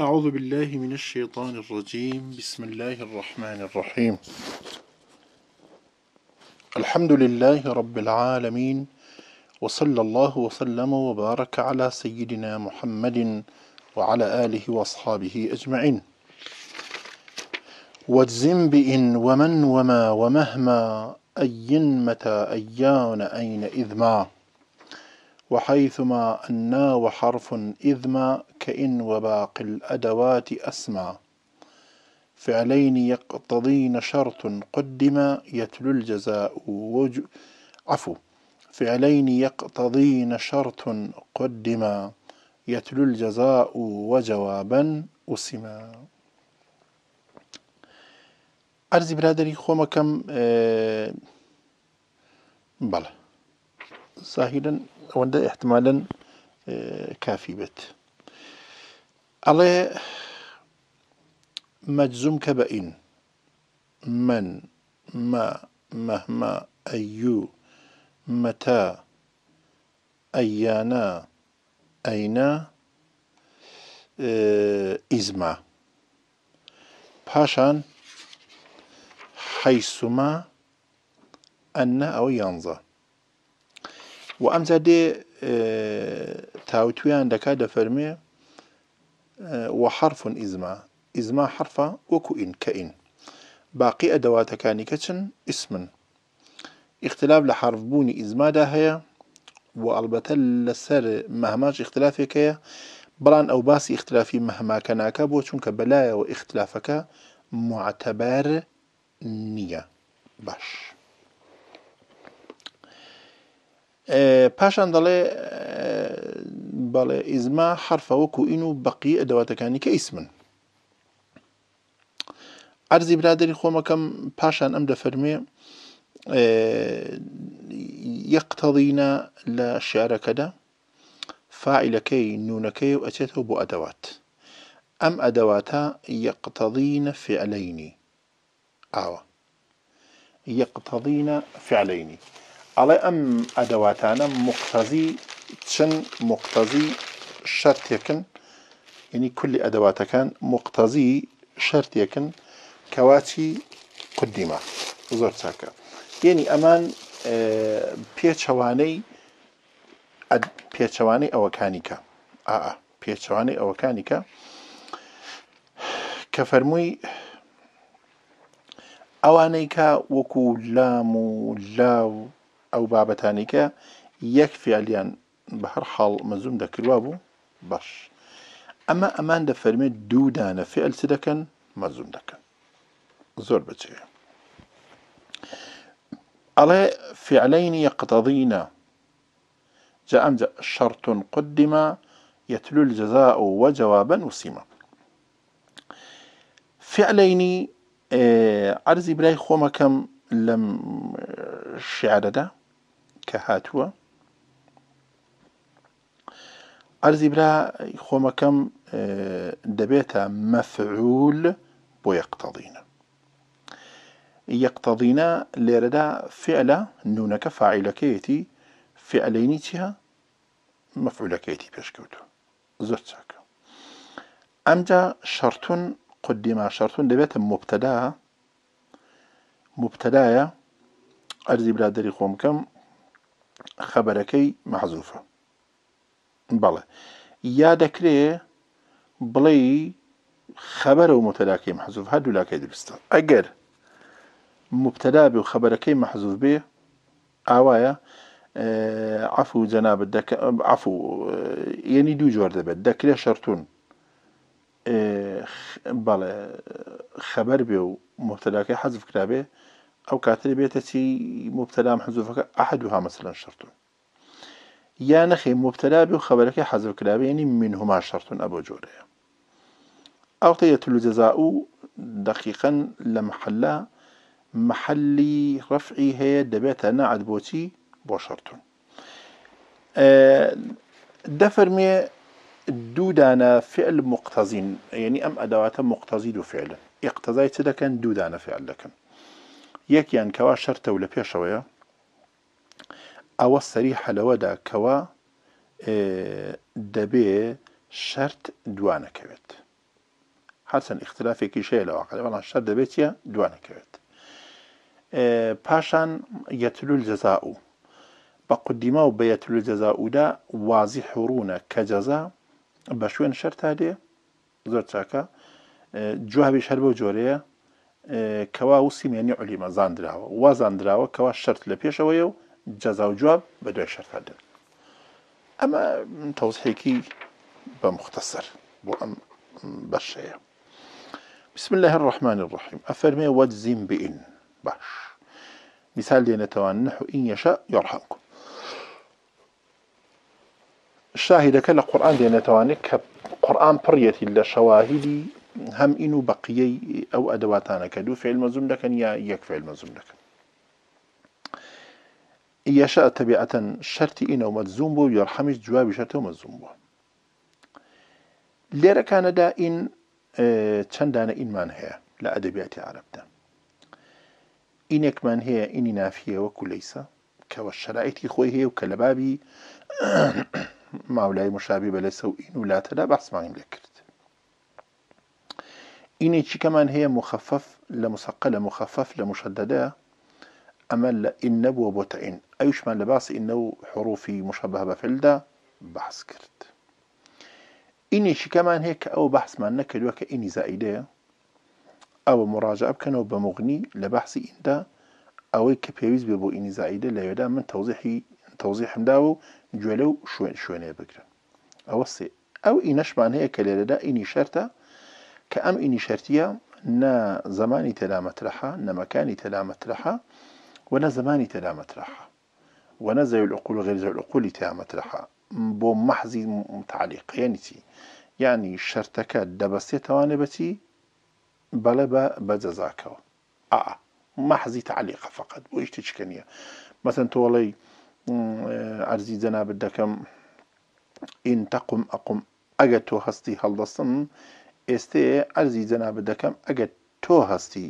أعوذ بالله من الشيطان الرجيم بسم الله الرحمن الرحيم الحمد لله رب العالمين وصلى الله وسلم وبارك على سيدنا محمد وعلى آله وأصحابه أجمعين واجزم بإن ومن وما ومهما أين متى أيان أين إذ ما وحيثما أنا وحرف إذما كإن وباقي الأدوات أسمى فعلين يقتضين شرط قدما يتل الجزاء وج عفو فعلين يقتضين شرط قدما يتل الجزاء وجوابا أسما أرزي برادري خوما كم أه بلى ساهلا ئەوەندە احتمالا کافی آه، بيت على مەجزوم کە من ما مهما أيو متا أيانا ئەینە آه، إزما پاشان حيثما أن أو ينظر و ئەمجا دێ آه، تاوتویان دەکات دەفەرمێ آه، وحرف ازما ئیزما حرفە وەکو ئین کەئین باقی کانی کچن اسمن اختلاف بونی ازما ده هیا و مهماش اختلافی که اختلافێکەیە بلان او باسی اختلافی بو چون که بلای و اختلافکا معتەبار نیا باش پاشان دەڵێ بەڵێ ئیزما حرفە وەکو ئین و بەقی ئەدەواتەکانی کە ئیسمن ئەرزی برادری خۆمەکەم پاشان ئەم دەفەرمێ یەقتەڵینە لە شارەکەدا فائیلەکەی نونەکەی و ئەچێتەوە بۆ ئەدەوات ئەم ئەدەواتە یەقتەڵینە فعلەینی ئاوە یەقتەڵینە فعلەینی ئەڵێ ئەم ئەدەواتانە مقتەزی چند مقتەزی شەرتێکن ینی کولی ئەدەواتەکان مقتەزی شەرتێکن کەواچی قدیمە زۆر چاکە یعنی ئەمان پێچەوانەی پێچەوانەی ئەوەکانیکە ئا پێچەوانەی ئەوەکانیکە کە فەرمووی ئەوانەی کە وەکو لام و لاو او بابەتانی کە یەک فعلیان بە هەر حاڵ مەزوم دەکروا اما باش ئەمە ئەمان دو دوودانە فعل چ مزوم مەزوم دەکەن زور بچێ على فعلين يقتضين جاء امجا شرط قدم يتلو الجزاء وجوابا وسيما فعلين بلاي آه، براي كم لم ده آه، که هاتووە ئەرزی برا خۆمەکەم مفعول اه، مەفعول بۆ یقتضینا یەقتەڵینە لێرەدا فعلە نونەکە فاعیلەکەیەتی فعلینی چیە پیش پێشکەوتو زۆر ساکا امجا شرطون قدیما شرطون دبیتا مبتدا مبتدایە ئەرزی برادری کم خەبەرەکەی مەحزوفە بەڵێ یا دەکرێ بڵێ خەبەر و متەلاکەی مەحزوف هەردوو لاکەی درستە ئەگەر مبتەدا بێ و خەبەرەکەی مەحزوف بێ ئاوایە عف و جەنابەت عف و یەنی دوو جۆر دەبێت دەکرێت شەرتون بەڵێ خەبەر بێ و مبتەلاکەی حەزف کرابێ او كاتري بيتتي مبتلا مبتەلام احدها مثلا شرط شتون یا نەخی مبتەلابی و خەبەرەکە يعني منهما شرط ابو جوريا او تەیەتل جەزا و دەقیقەن لە محەلە محەلی ڕفعی هەیە دەبێتە بوتي بو شرط شتون آه، دەفەرمێ فعل مقتزين يعني ام ادوات مقتەزی دو فعلن لكن چ دەکەن فعل لكن یەکیان کەوا شەرتە و لە پێشەوەیە ئەوە سەری حەلەوەدا کەوا دەبێ شەرت دوانەکەوێت هەرچەند اختلافێکی شەیە لە واقع بەڵام شەر دەبێت یە دوانەکەوێت پاشان یەتلول جەزا و بە قدیما و بە یەتلول جەزا ودا وازی حڕونە کە جەزا بە شوێن شەر تا دێ زۆر چاکە جوابی شەر بەو جۆرەیە کەوا وسی مێنی علیمە زانراوە وا زانراوە کەوا شەرت لە پێشەوەیە و جەزا و جواب بە دوای شەرتادن ئەمە تەوزحێکی بە مختەسەر بۆ ئەم بەشەیە بسم الله الرحمن الرحيم أفرمي وجزم بإن باش مثال لێنێتەوە نحو إن يشاء يرحمكم شاهدەکە لە قورآان دێنێتوانێت کە قورآان پڕەتی لە شەواهدی هم اینو بقیه او ادواتانه که دو فعل مزوم دەکەن یا یک فعل مەزوم دەکەن یەشە تەبیعەتەن شەرتی ئینەوە مەزوم جواب شرط جوابی مزوم بو بووە لێرەکانەدا دا این اه، چند دانه این من عربدا لعدبیات عرب دا این کولیسە من هیا این نافیه و کە که و شرائطی خوی هیا و ئین و لاتەدا بحث لێ لکرد إني شي كمان هي مخفف لمثقلة مخفف لمشددة أما إن بو وبوتعين أيش من لباس إنه حروفي مشبهة بفلدة بحث كرت إني شي كمان هيك أو بحث ما نكد وك إني زائدة أو مراجعة بكنو بمغني لبحث إن دا أو كبيريز ببو إني زائدة لا يدا من توضيحي توضيح مداو جولو شوين شوين بكرة أو سي أو إنش من هيك لا إني شرطه كأم إني شرطية نا زماني تلا مترحة نا مكاني تلا مترحة ونا زماني تلا مترحة ونا زي العقول غير زي العقول تلا مترحة بو محزي متعليق يعني تي يعني شرطك دبستي توانبتي بلا بجزاكا آه محزي تعليق فقط ويش تشكنية مثلا تولي عرزي زنا بدكم إن تقم أقم أجتو هستي هل ئێستەیە ئەرزی جەنابە دەکەم ئەگە تۆ هەستی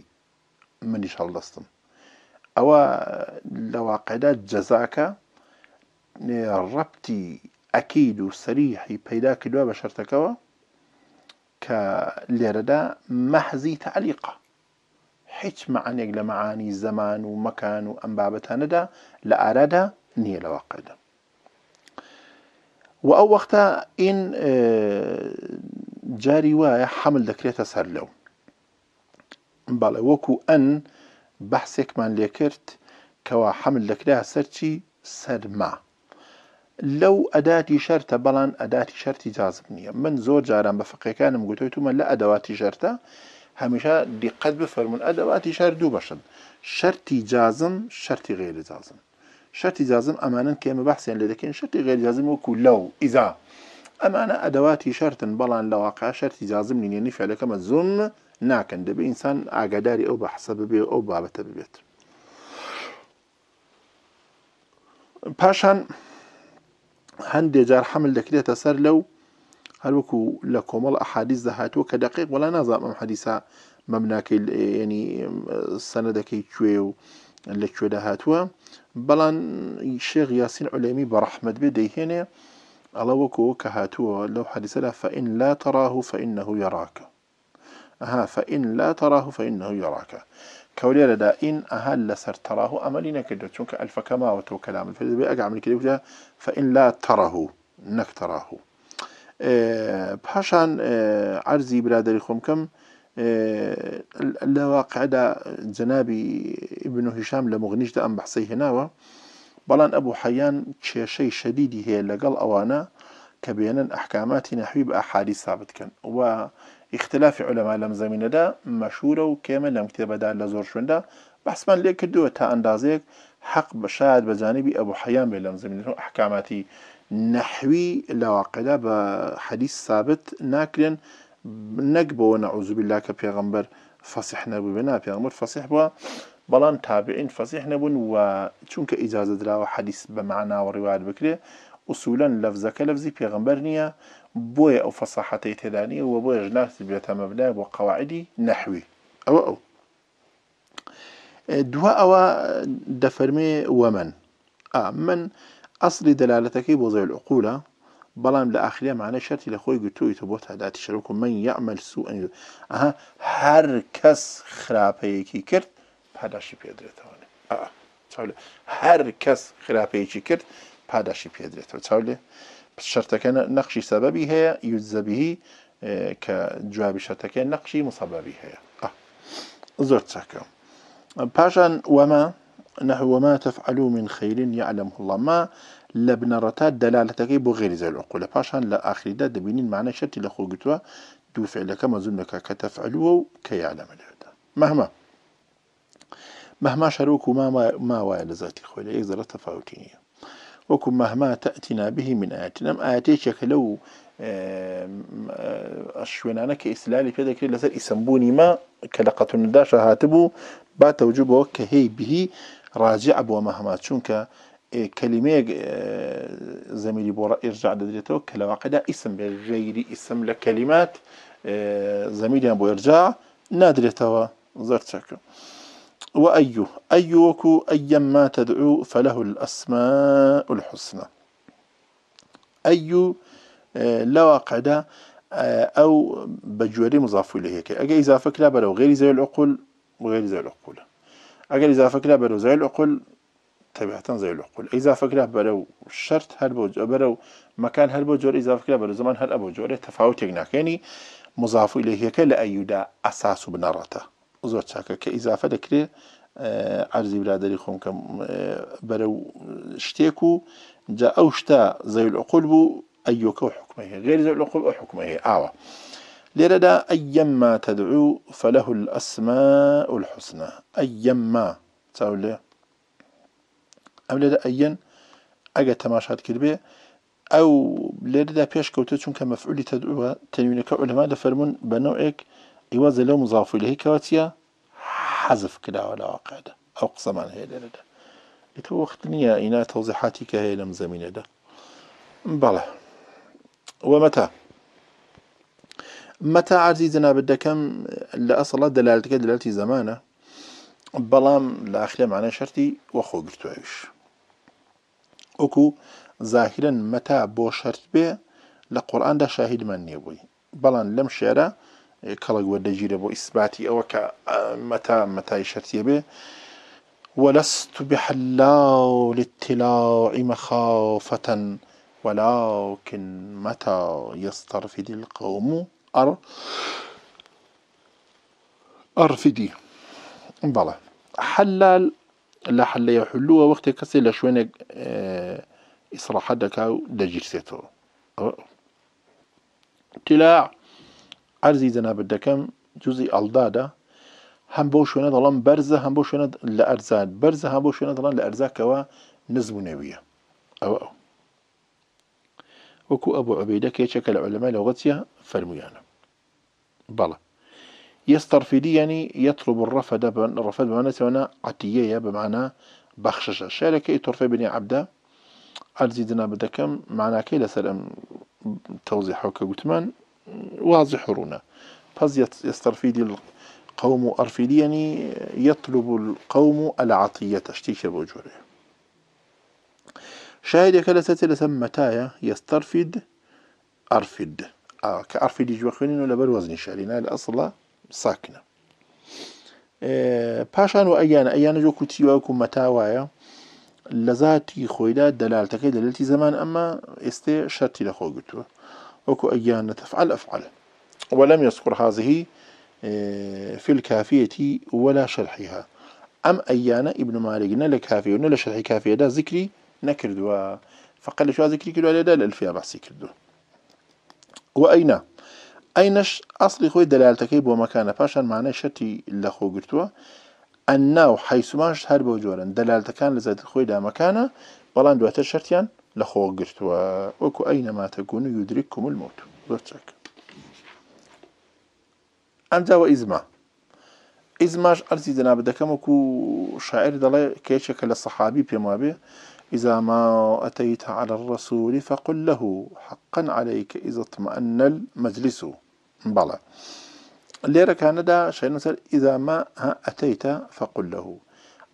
منیش هەڵدەستم ئەوە لە واقعدا جەزاکە ڕەتی ئەکید و سەریحی پەیدا کردووە بە شەرتەکەەوە کە لێرەدا مەحزی تعلیقە هیچ مەعانێک لە مەعانی زەمان و مەکان و ئەم بابەتانەدا لە ئارادا نییە لە واقعدا و ئەو وەختە ئین جاری وایە حمل دەکرێتە سەر لەو بەڵێ وەکو ئەن بەحسێکمان لێ کرد کەوا حمل دەکرا سەرچی سەرما لەو ئەداتی شەرتە بەڵان ئەداتی شەری جاازب نییە من زۆر جاران بە فقیەکانم گوتویتمە لە ئەدەواتی ژەرتە هەمیشە دیقەت بفەرمونون ئەدەواتی شار دوو بەشن شەری جازم شەری غێری جازم شەری جازم ئەمانن کێمە بەحسیان لێ دەکەین شەری غێری جازم وەکو لەو ئیزا ئەمانە ئەدەواتی شەرتن بەڵان لە واقع شەرتی جازم نینێنی فعلەکەمە زوم ناکەن دەبێ ئینسان ئاگاداری ئەو بە حسە ببێ ئەو بابەتە ببێت. پاشان هەندێک جار حمل دەکرێتە سەر لەو هەروەکو لە کۆمەڵ ئەحادیز دەهاتوە کە دەقیق وەڵا نازام ئەم حەدیسا مەمناکەی ینی سەنەدەکەی کوێ و لەکوێ دەهاتووە بەڵام شێغ یاسین عولێمی بە ڕەحمد بێ دەیهێنێ ئەڵە وەکو کە هاتووە لەو حەدیسەدا لا تراه فإنه يراك أها فإن لا تراه فإنه يراك كولي لدى إن أهل لسر تراه أملين كده تونك ألف كما وتو كلام الفيديو بأقع من كده فإن لا تراه نك تراه أه, آه، عرزي برادري خمكم آه، لواقع دا جنابي ابن هشام لمغنيش دا أم بحصي ناوه بەڵام ئەبوو حەیان کێشەی شەدیدی هەیە لەگەڵ ئەوانە کە بێنن ئەحکاماتی نەحوی بە ئەحادی سابتکەن و اختلافی علەما لەم زمینەدا مەشهورە و کێمە لەم کتێبەدا لە زۆر شوێندا بەسمان لێ کردووە تا ئەندازەیەک حەق بە شاد بە جانبی ئەبوو حەیان بێ لەم زمینەوە ئەحکاماتی نەحوی لەواقعدا بە حەدیث ثابت ناکرێن نەک بۆ نەعوزبیلا کە پێغمبەر فەسیح نەبوو بێ نا پێغمبەر فەسیح بووە بلان تابعين فصيح نبون و چونك إجازة دراو حديث بمعنى و ورواد بكري أصولا لفظك لفظي بيغمبرنيا بوي أو فصاحتي تدانية و بوي جناس بيتا مبنى وقواعدي نحوي أو أو دواء أو دفرمي ومن آه من أصل دلالتك بوضع العقولة بلان لآخرية معنى شرطي لخوي قلتو يتبو تعداتي شروكم من يعمل سوء أها هر كس خرابيكي كرت پاداشی پێدرێتەوە هر کس کەس چی کرد پاداشی پێدرێتەوە چاولێ شەرتەکە نەخشی سەبەبی هەیە یوزەبیی اه، کە جوابی شەتەکە نەقشی مسەبەبی هەیە زۆر چاکە وما نحو وما تەفعلو من خەیرین یعلم الله ما لبن دەلالەتەکەی بۆ غێری زەلوقو لە پاشان لە ئاخریدا دەبینین مانە شەتی لە خۆگوتووە دوو فعلەکە مەزونەکە کە تەفعلووە و کە یعلمە لێدا مەمە مهما شروك ما ما ما وايا خويا لي زر تفاوتيني وكم مهما تاتينا به من آيات نم آياتيك لو آه، أشوين أنا كإسلالي في ذكر لسر إسمبوني ما كلقة نداشة هاتبو با توجبه كهي به راجع بو مهما تشونك آه، كلمة آه، زميلي بورا إرجع دادريتو كلواقع دا اسم غير اسم لكلمات زميلي بورا إرجع نادريتو زرتشاكو وأيه أيوك أيما تدعو فله الأسماء الحسنى أي آه، لواقع آه، أو بجوري مضاف إليه أجا إذا فكرة برو غير زي العقول وغير زي العقول أجا إذا فكرة برو زي العقول طبيعة زي العقول إذا فكرة برو شرط هل برو مكان هل بجور إذا فكرة برو زمان هل أبو جوري تفاوت يعني مضاف إليه كلا دا أساس بنرته زۆر چاکە کە ئیزافە دەکرێت ئارزی اه، برادری خۆم کەم اه، بەرە و شتێک و جا ئەو شتا زەویل عقل بوو ئەیۆکە و حکومە هەیە غێر زەویل عقل ئەو حکومە هەیە ئاوە لێرەدا ئەیەمما تەدعو فەلەه الأسماء الحسنى ئەیەمما چاو لێ ئەم لێرە ئەیەن ئەگە تەماشات کرد بێ ئەو لێرەدا پێشکەوتە چونکە مەفعولی تەدعوە تەنوینەکە ئولما دەفەرمون بە نوعێک يوز لو مضاف إليه كواتيا حذف كلا ولا واقع ده أو قسم عن هيدا ده إتو وقت نيا إنا توضيحاتي كهيدا مزمينة ده بلا ومتى متى عزيزنا بدا كم لأصلا دلالتك دلالتي زمانة بلام لأخلي معنا شرطي وخو قرتو عيش اوكو ظاهرا متى بو شرط بيه لقرآن ده شاهد من نيوي بلان لم شعره کەڵک وە دەگیرە بۆ أو ئەوە آه، متى مەتا مەتای شەرتیە بێ وەلست بحلاو للتلاع مخافة ولكن متى يسترفد القوم أر أرفدي بەڵە حلال لا حل حلووە وقت کەسێ لە شوێنێک ئیسراحە آه، دجيرسيتو تلاع ئەرزی جەنابەت دەکەم جوزی ئەلدادا هەم بۆ شوێنە دەڵم بەرزە هەم بۆ شوێنە لە ئەرزان بەرزە هەم بۆ شوێنە دەڵان لە ئەرزاکەوە نزبوو نەویە ئەوە ئەو وەکو ئەبوو عبیدە کێچەکە لە عولەمای لەوەچیە فەرمویانە بەڵە يسترفدي يعني يطلب الرفد الرفد بمعنى سوانا عتية بمعنى بخششة شارك يترفي بني عبدا أرزي دنا بدكم معنى كي لسر توضيحه كقتمان واضح هنا فاز يسترفيد القوم أرفيد يعني يطلب القوم العطية تشتيش بوجوره شاهد كلاسات لسم متايا يسترفيد أرفيد آه كأرفد يجوا خوينين ولا بر وزن شعرنا الأصل ساكنة آه باشان وأيان أيان جو كتي وكم متاوايا لذاتي خويدا دلالتك دلالتي زمان أما استي شرطي لخوي قلتوه وكو أيان تفعل أفعل ولم يذكر هذه آه، في الكافية ولا شرحها أم أيان ابن مالك نل كافية ونل شرح كافية دا ذكري نكرد فقال شو ذكري على ده للفيا بحثي كردوا وأين أينش أصلي خوي دلالتك بو مكان فاشان معنى شرطي لخو قرتوا أنه حيثما شهر بوجورا دلالتكان لزاد خوي دا مكانه بلان دواتر شرطيان لخو قرتوا وكو أينما تكون يدرككم الموت الموت أم جاوا إزما ئیزماش أرزي دنا دەکەم وەکو شاعر دلا كيشك للصحابي سەحابی پێم إذا ما أتيت على الرسول فقل له حقا عليك إذا اطمأن المجلس بلى ليرة كان دا شيء مثل إذا ما أتيت فقل له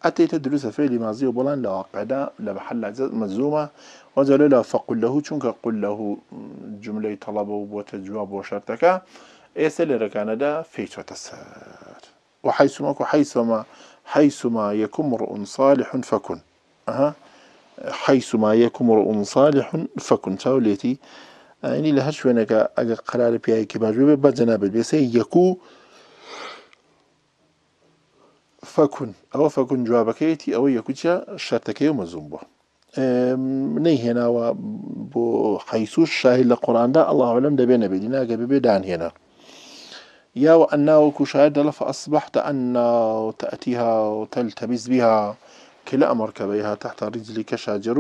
أتيت دروس فعل ماضي وبلان لواقع دا لبحل مزومة وجل لا فقل له چونك قل له جمله طلب وتجواب وشرتك ايسل ركاندا فيتو تسر وحيثما حيثما حيثما يكن امرؤ صالح فكن أه. حيثما يكن امرؤ صالح فكن توليتي يعني لهر شوينك اجا قرار بي اي كي باجو بجناب بس يكو فكن او فكن جوابك يتي او يكو شرطك يوم الزنبه نەیهێناوە بۆ حیسوش شاهید لە قۆراندا ئەللاهلم دەبێنە بێ دیناگە ببێ دانهێنا يا أنه شاهد فأصبحت أن تأتيها وتلتبس بها كلا أمر كبيها تحت رجلك شاجر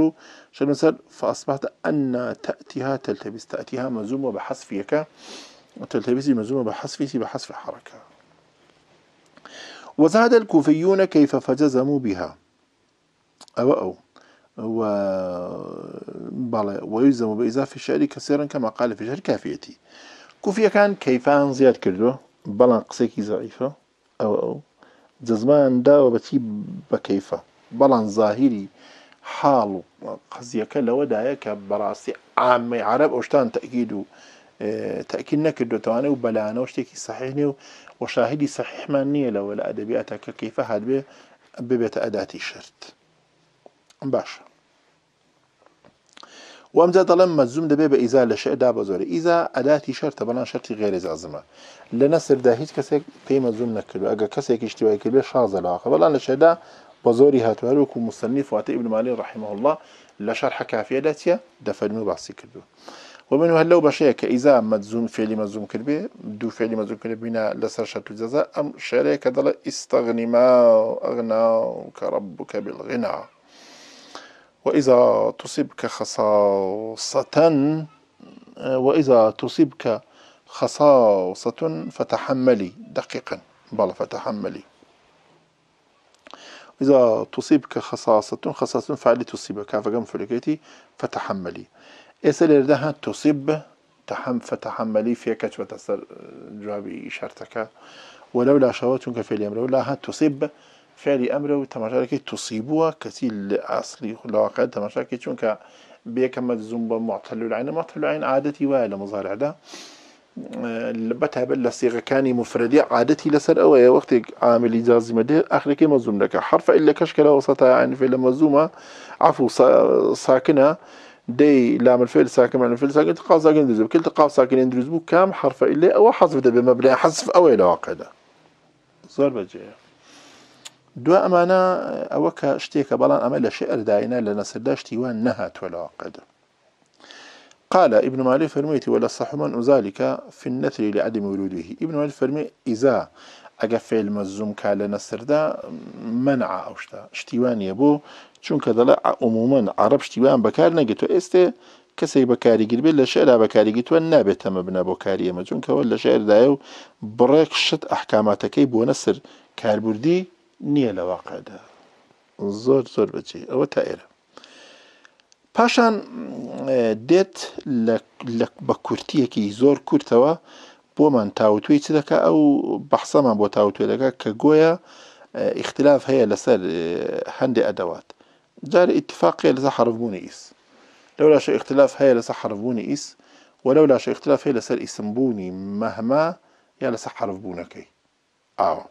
شنسر فأصبحت أن تأتيها تلتبس تأتيها مزومة بحذفك وتلتبس مزومة بحذفك بحذف الحركة وزاد الكوفيون كيف فجزموا بها أو أو بەڵێ وەویزەوە بە ئیزافی شاری کە سێرن کە مەقالە فشار کافێتی کوفیەکان کەیفان زیاد کردووە بەڵام قسێکی زعیفە ئەو ئەو جەزمان داوە بەچی بە کەیفە بەڵام زاهیری حاڵ و قزیەکە لەوەدایە کە بەڕاستی عامەی عرب ئۆشتان تەگید و تەکیل نەکردوێتوانێ و بەلانەوە شتێکی سەحێنێ و وەشاهدی سەححمان نییە لەوە لە ئەدەبیاتە کە کەیفە هەدبێ ببێتە ئەداتی شرت. باش وامزا جا دەڵم دبه به بە ئیزا لە شەدا بە زۆر ئیزا ئەلاتی شەرتە غیر شەرتی غێری زازمە لە نەسردا هیچ کەسێک پێی مەزوم نەکردو ئەگە کەسێکی شتیوای کرد لێ شازەلاخە بەڵان لە شەدا بە زۆری هاتووارک و مصنف ابن مالی رحمه الله لە شەر حکافیەدا چە دەفەرمی باسی کردو. ومن هل لو بشيء كإذا مزوم فعل مزوم كربي دو فعل مزوم كربي بنا لسر شرط الجزاء أم شريك دل استغني ما أغنى كربك بالغنى وإذا تصبك خصاصة آه، وإذا تصبك خصاصة فتحملي دقيقا بل فتحملي إذا تصيبك خصاصة خصاصة فعلي تصيبك فقام فلكيتي فتحملي إسأل إردها تصيب تحم فتحملي فيك وتسر جوابي إشارتك ولولا شواتك في اليوم لولا تصيب فعلی ئەمرە و تەماشارەکەی تووسیبووە کەسی لە ئاسری لەواقعات تەماشاکە چونکە بێکە العين بە معتەلوعینە معتەلوعین عادەتی وایە لە مزارعدا بەتابێت لە سێغەکانی مفرەدی عادەتی لەسەر ئەوەیە وەختێک عاملی جازیمە دێ ئاخرەکەی مەزوم دەکە حرف لە کەشکەرە وسەتاعنفێ لە مەزومە عفو ساکنە دي لام الفعل ساكن مع الفعل ساكن تقاف ساكن دروز كل تقاف ساكن يندرز بو كام حرف إلا أو حذف ده بمبنى حذف أو إلى واقع ده بجيه دو امانا اوكا شتيكا شتێکە بەڵام ئەمە لە شعرداینە لە نەسەرداشتیوان نەهاتوە لەواقعدا قال ابن مالي فرميت ولا صحمن ذلك في النثر لعدم وروده ابن مالي فرمي إذا ئەگە فێلمە زوومکە لە نەسەردا منع اوشتا شتيوان يبو چون دەڵێ عموما عرب شتیوان بەکار نەگەێتەوە ئێستێ كسي بكاري بێت لە شعرا بەکاریگیتوە نابێت ئەمە بنە بۆ کاریەمە چونکەەوە لە شعردایە و بڕێک شت ئەحکاماتەکەی بۆ نەسەر کاربوردی نییە لە واقعدا زۆر زۆر بچی ئەوە تا ئێرە پاشان دێت بە کورتیەکی زۆر کورتەوە بۆمان تاوتوی چ دەکە ئەو بەحسەمان بۆ تاوتوێ دەکە کە گۆیە اختلاف هەیە لەسەر هەندێک ئەدەوات جار اتفاقی لەسە حرفبوونی ئیس لەولاشە اختلاف هەیە لەسە حرفبوونی ئیس وەلەولاشە اختلاف هەیە لەسەر ئیسمبوونی مەهما یا لەسە حرفبوونەکەی ئاوە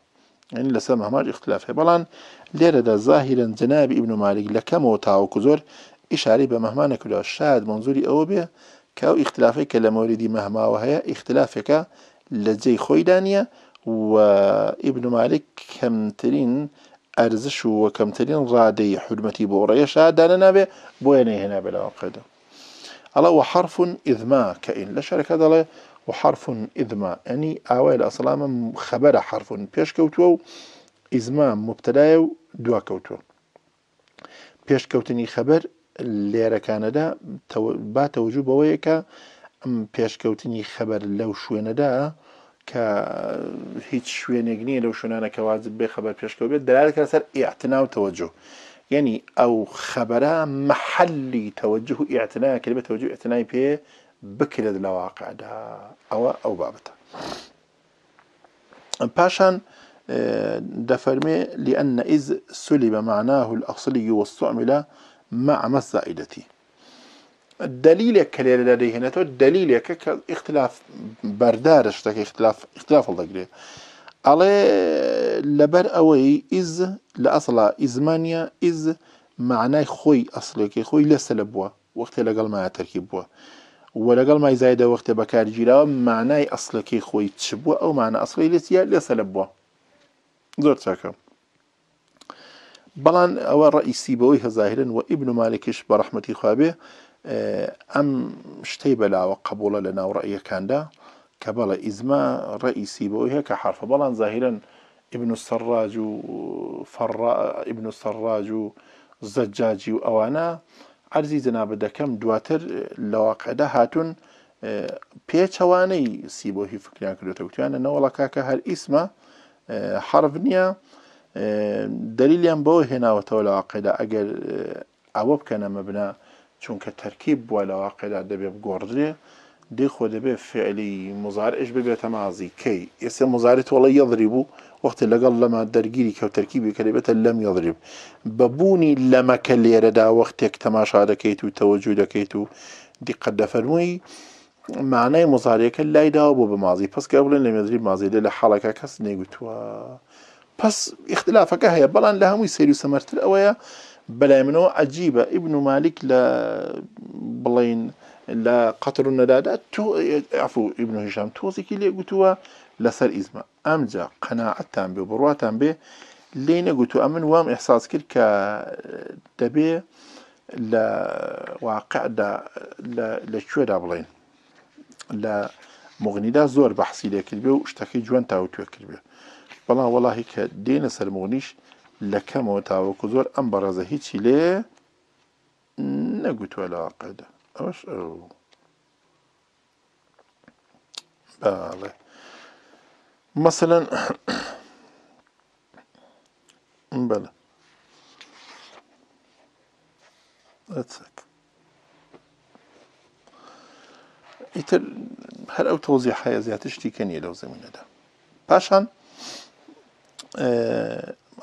يعني لسه مەماج اختلاف هەیە بەڵام لێرەدا زاهیرن جنابی ئبن و مالک لە کەمەوە تاوەکو زۆر ئیشاری بە مەهمان نەکردەوە شاد منزوری ئەوە بێ کە ئەو اختلافی کە لە مۆریدی مەهماوە هەیە اختلافێکە لە جێی خۆیدا ترين و ئبن و مالک کەمترین ئەرزش و وەکەمترین ڕادەی حرمەتی بۆ ڕێە شادانە نابێ بۆیە نەهێنا بەلاوە قەدە. الله وحرف إذما كإن لشركة دلي و حرف ئدما ئەنی ئاوای لە ئەسلامە خەبەرە حرفون پێشکەوتووە و ئیزما مبتلایە و دواکەوتووە پێشکەوتنی خەبەر لێرەکانەدا باتەوجوو بەوەیەکە پێشکەوتنی خەبەر لەو شوێنەدا کە هیچ شوێنێک نییە لەو شوێنانەکەواز بێ خەبەر پێشکەوت بێت دەلاکە سەر ئیاعتناو تەوەجو یعنی ئەو خەبەرە محەلی تەوەجه و ئیاعتناکرد بە تەوجو ئەتنای پێ بکرێت لە أو او ئەو بابەتە پاشان آه، دەفەرمێ لأن إذ سلب معناه الأصلي والصعملة مع مسائدتي دلیلێک کە لێرە دەدەهێنێتەوە دلیلێکە کە اختلاف بردارش تك اختلاف اختلاف الله ئەڵێ على لبر أوي إذ ئەسڵا ئیزمانیا ئیز إذ معناه خوي خۆی لەسە لسلبوا وقت وەختی ما تركيبوا وە لەگەڵ مایزایدا وەختێ بەکارگیرراوە مانای ئەسلەکەی خۆی چ بووە ئەو مانە ئەسڵی لەسیە لێسە لە بووە زۆر چاکە بەڵام ئەوە ڕئیسی بەوەی هەزاهرن و ئیبن و مالێکیش بە ڕحمەتی خوابێ ئەم شتەی بەلاوە قبولە لە ناوڕەیەکاندا کە بەڵە ئیزما ڕئیسی بەوەی هەیە کە حرفە بەڵام زاهرن ابن السراج و ابن السراج و زەجاجی و ئەوانە حەرزی جنابە دەکەم دواتر لەواقعدا هاتون پێچەوانەی سیبۆهی فکریان کردێتەوە توانە نەوەڵە کاکە هەر ئیسمە حرف نییە دەلیلیان بۆ هێناوەتەوە لە واقعدا ئەگەر ئەوە بکەنەمە بنا چونکە تەرکیب بووە لە واقعدا دەبێ بگۆڕێ دي خود به فعلی مزارعش به بیت تمازی کی یسه مزارعت والله یضرب وقت لقل لما درگیری که ترکیبی کلمه لم یضرب ببونی لما کلی ردا وقت یک تماشا دکیت و توجه دکیت و دقت دفرموی معنای مزارعه کل لای دا به بمازی پس قبل اولا لم یضرب مازی للا که کس نگوتوا پس اختلاف که هي بلان لها مي سيريو سمرت الأوية بلا منو عجیبه ابن مالک لا بلين لە قەتر و نەدادا ئەفو ئیبنهشام تۆزێکی لێ گوتووە لەسەر ئیزمە ئەمجا قەنەعەتتان بێ بڕاتان بێ لێ نەگوتو ئە من وام ئەحساس کرد کە دەبێ لە واقعدا لەکوێدا بڵێن لە مغنیدا زۆر بەحسی لێکرد بێ و شتەکەی جوان تاو توێکرد بێ بەڵام وڵی کە دێنە سەر مغنیش لە کەمەوە تاوەکو زۆر ئەم بەڕێزە هیچی لێ نەگوتووە لە واقعدا واسأله بالي مثلا بلى هاتساك ئیتر هەر ئەو تۆزی حەیە زیاتشتی کەنیە لەو زمینەدا پاشان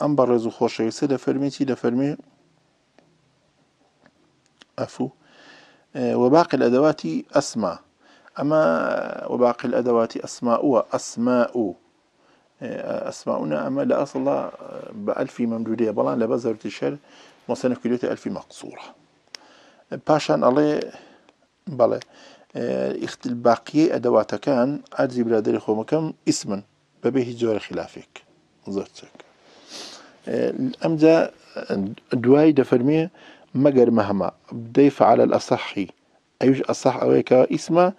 ئەم بە ڕێز و خۆشەویستە لە فەرمیی لە افو اه آه، وباقي الأدوات أسماء أما وباقي الأدوات أسماء وأسماء آه، أسماؤنا أما لا أصل آه، بألف ممدودية بلان لبزر تشر مصنف كلية ألف مقصورة باشان الله بلا اخت باقي أدوات كان أرزي خوما خومكم اسما ببيه جوار خلافك زرتك أمجا دواي دفرميه مجر مهما بديف على الأصح أيوج أصح أويك اسم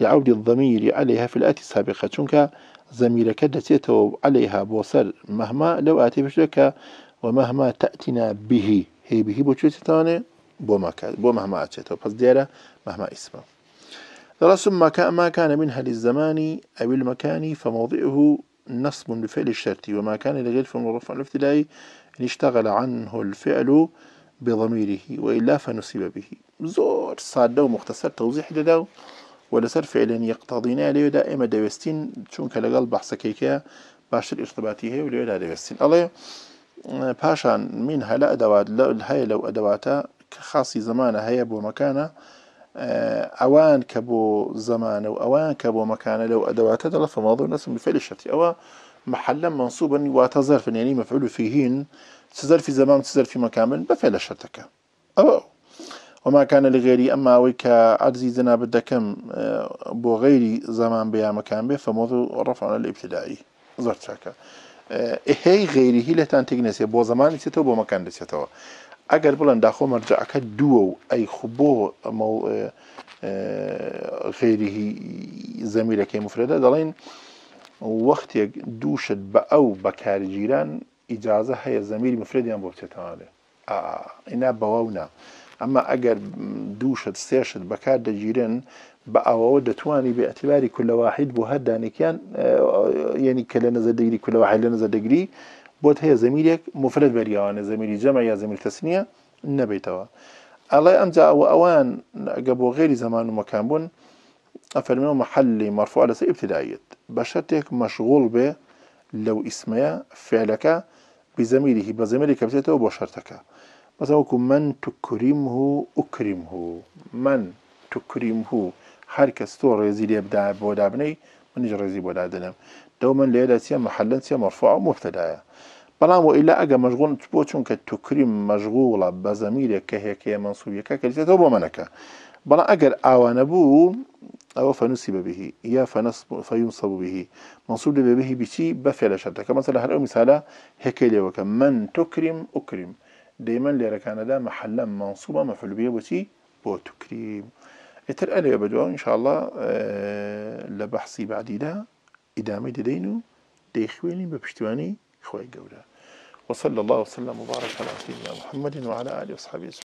لعود الضمير عليها في الآتي السابقة شنك زميرك دتيتو عليها بوصل مهما لو آتي بشك ومهما تأتنا به هي به بوچتانه بوما كاد بوما مهما أتيتو بس ديالا مهما اسمه رسم ما كان منها للزمان أو المكان فموضعه نصب بفعل الشرط وما كان لغير فمرفع الابتلاء إن اشتغل عنه الفعل بضميره وإلا فنسب به زور ساده ومختصر توضيح لداو ولسر فعلا يقتضينا ليو دائما دوستين شون كالقال بحث كيكا باشر ارتباطي هي وليو دا دوستين الله باشان من هلا أدوات هاي لو أدواتا خاصي زمانه هيا بو مكانا أوان كبو زمان وأوان كبو مكان لو أدوات تلف ماضي الناس بفعل الشرطي أو محلا منصوبا واتظرفا يعني مفعول فيهن سزەرفی زەمان سزەرفی مەکامل بەفێ لە شەتەکە ئەو وماکانە لە غێری ئەمە ئەوەی کە ئەرزی جەنابەت دەکەم بۆ غەیری زەمان بەیامەکان بێ فەمۆز و ڕەفانە لە ئیبتدایی زۆر چاکە هەی غێری هی لەتان تێک نەسێت بۆ زمانی چێتەوە بۆ مەکان دەچێتەوە ئەگەر بڵند داخۆ مەرجەکە دووە و ئەی خوب بۆ ئەمە غێریهی زەمیرەکەی مفرەدە دەڵێن وەختێک دووشت بە ئەو بەکارگیران إجازة هي زميل مفرد يعني بوتي تاني آه إنا بوونا أما أجر دوشت سيشت بكار دجيرن بأواو دتواني باعتباري كل واحد بهدا نكيان يعني، آه يعني كلنا زدقري كل واحد لنا زدقري بوت هي زميلك مفرد بريان زميل جمع يا زميل تسنية نبيتوا الله أنجا وأوان قبو غير زمان ومكان بون أفرمي محلي مرفوع على ابتدائية بشرتك مشغول به لو اسمها فعلك بزەمیری بە زەمەری کەبێتەوە بۆ شەرتەکە بەس وەکو من توکریم و ئوکریم و من توکریم و هەر کەس تۆ ڕێزی لێبدا بۆ دابنەی منیش ڕێزی بۆ دادنم دەو من لێدا چە محلەن چە مەرفع مفتدایە بەڵام و ئیلا ئەگە مەژغون بۆ چونکە توکریم مەژغوڵە بە زەمیرێک کە هەیەکەیە منسوبیەکە کەلیتەوە بۆ منەکە بەڵا ئەگەر ئاوانە بوو ئەوە فەنووسی بەبیهی یا فەیم به منسوب لە بەبیهی بچی بە فێلە شەرتەکە مەسە لە هەر ئەو میسالە هێکی لێوەکە من تکریم ئوکریم دەیمەن لێرەکانەدا مەحلە منسوبە مەفلوبیە بچی بۆ تکریم ئتر ئەلێ بەدووە انشاءله آه، لە بەحسی بعدیدا ئیدامی دەدەین و دەیخوێنین بە بپشتواني خۆی گورا وصلى الله وسلم وبارك على سيدنا محمد وعلى اله وصحبه